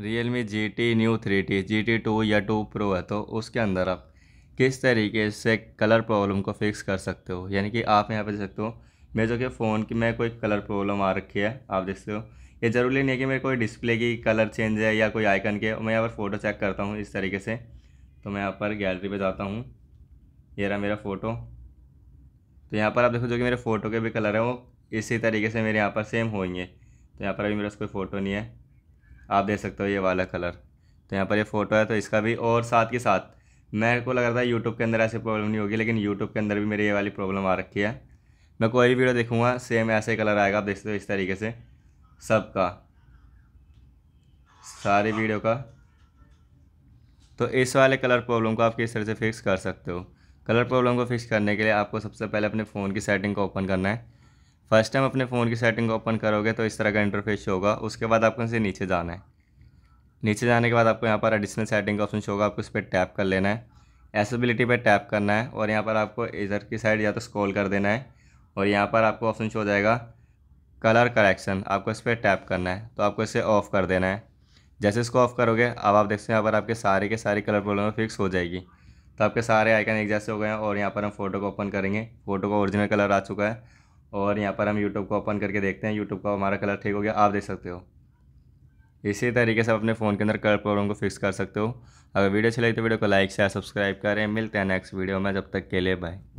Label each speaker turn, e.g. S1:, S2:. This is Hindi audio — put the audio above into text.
S1: real Realme GT Neo three T GT two टू या टू प्रो है तो उसके अंदर आप किस तरीके से कलर प्रॉब्लम को फिक्स कर सकते हो यानी कि आप यहाँ पर देख सकते हो मेरे जो कि फ़ोन की मैं कोई कलर प्रॉब्लम आ रखी है आप देख सकते हो ये ज़रूरी नहीं है कि मेरे कोई डिस्प्ले की कलर चेंज है या कोई आइकन के मैं यहाँ पर फ़ोटो चेक करता हूँ इस तरीके से तो मैं यहाँ पर गैलरी पर जाता हूँ ये रहा मेरा फ़ोटो तो यहाँ पर आप देखो जो कि मेरे फ़ोटो के भी कलर हैं वो इसी तरीके से मेरे यहाँ पर सेम होंगे तो यहाँ पर अभी मेरा कोई फ़ोटो नहीं है आप देख सकते हो ये वाला कलर तो यहाँ पर ये फ़ोटो है तो इसका भी और साथ के साथ मेरे को लग रहा था यूट्यूब के अंदर ऐसी प्रॉब्लम नहीं होगी लेकिन यूट्यूब के अंदर भी मेरी ये वाली प्रॉब्लम आ रखी है मैं कोई वीडियो देखूँगा सेम ऐसे कलर आएगा आप देख सकते हो इस तरीके से सबका सारी वीडियो का तो इस वाले कलर प्रॉब्लम को आप किस तरह से फिक्स कर सकते हो कलर प्रॉब्लम को फिक्स करने के लिए आपको सबसे पहले अपने फ़ोन की सेटिंग को ओपन करना है फर्स्ट टाइम अपने फ़ोन की सेटिंग को ओपन करोगे तो इस तरह का इंटरफेस होगा उसके बाद आपको इसे नीचे जाना है नीचे जाने के बाद आपको यहाँ पर एडिशनल सेटिंग का ऑप्शन होगा आपको इस पर टैप कर लेना है एसेबिलिटी पर टैप करना है और यहाँ पर आपको इधर की साइड या तो स्क्रॉल कर देना है और यहाँ पर आपको ऑप्शन शो हो जाएगा कलर करेक्शन आपको इस पर टैप करना है तो आपको इसे ऑफ़ कर देना है जैसे इसको ऑफ़ करोगे अब आप देख सकते हैं यहाँ पर आपके सारे के सारे कलर प्रॉब्लम फिक्स हो जाएगी तो आपके सारे आइकन एक जैसे हो गए हैं और यहाँ पर हम फोटो को ओपन करेंगे फ़ोटो का ओरिजिनल कलर आ चुका है और यहाँ पर हम यूट्यूब को ओपन करके देखते हैं यूट्यूब का हमारा कलर ठीक हो गया आप देख सकते हो इसी तरीके से आप अपने फ़ोन के अंदर कलर प्रॉब्लम को फिक्स कर सकते हो अगर वीडियो अच्छी लगी तो वीडियो को लाइक शेयर सब्सक्राइब करें मिलते हैं नेक्स्ट वीडियो में जब तक के लिए बाय